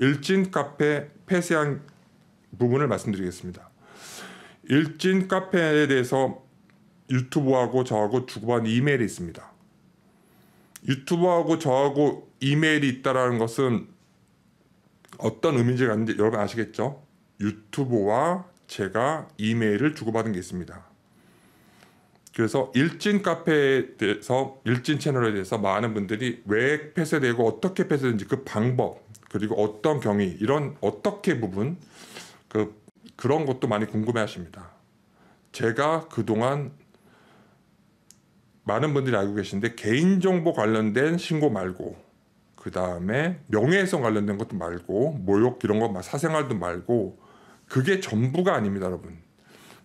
일진 카페 폐쇄한 부분을 말씀드리겠습니다. 일진 카페에 대해서 유튜브하고 저하고 주고받은 이메일이 있습니다. 유튜브하고 저하고 이메일이 있다라는 것은 어떤 의미인지 아는데 여러분 아시겠죠? 유튜브와 제가 이메일을 주고받은 게 있습니다. 그래서 일진 카페에 대해서 일진 채널에 대해서 많은 분들이 왜 폐쇄되고 어떻게 폐쇄되는지 그 방법 그리고 어떤 경위 이런 어떻게 부분 그 그런 것도 많이 궁금해하십니다. 제가 그동안 많은 분들이 알고 계신데 개인정보 관련된 신고 말고 그 다음에 명예훼손 관련된 것도 말고 모욕 이런 거 사생활도 말고 그게 전부가 아닙니다, 여러분.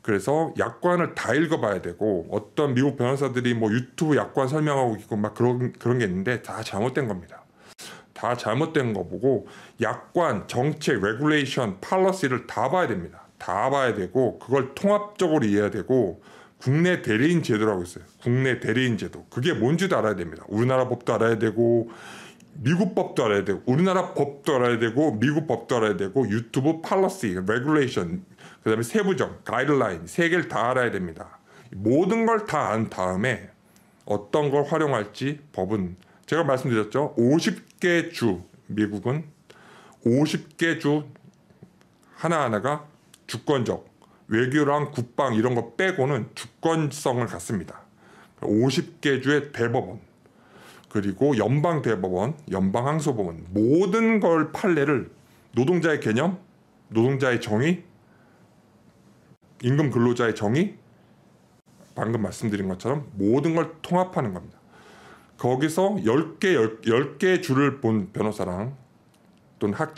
그래서 약관을 다 읽어봐야 되고 어떤 미국 변호사들이 뭐 유튜브 약관 설명하고 있고 막 그런 그런 게 있는데 다 잘못된 겁니다. 다 잘못된 거 보고 약관, 정책, 레귤레이션, 팔러시를 다 봐야 됩니다. 다 봐야 되고 그걸 통합적으로 이해해야 되고 국내 대리인 제도라고 있어요. 국내 대리인 제도. 그게 뭔지도 알아야 됩니다. 우리나라 법도 알아야 되고 미국 법도 알아야 되고 우리나라 법도 알아야 되고 미국 법도 알아야 되고 유튜브 팔러시, 레귤레이션, 그다음에 세부정, 가이드라인 세 개를 다 알아야 됩니다. 모든 걸 다 안 다음에 어떤 걸 활용할지 법은 제가 말씀드렸죠. 50개 주 미국은 50개 주 하나하나가 주권적 외교랑 국방 이런 거 빼고는 주권성을 갖습니다. 50개 주의 대법원 그리고 연방 대법원, 연방 항소법원 모든 걸 판례를 노동자의 개념, 노동자의 정의, 임금 근로자의 정의 방금 말씀드린 것처럼 모든 걸 통합하는 겁니다. 거기서 10개 10, 개 줄을 본 변호사랑 또는 학자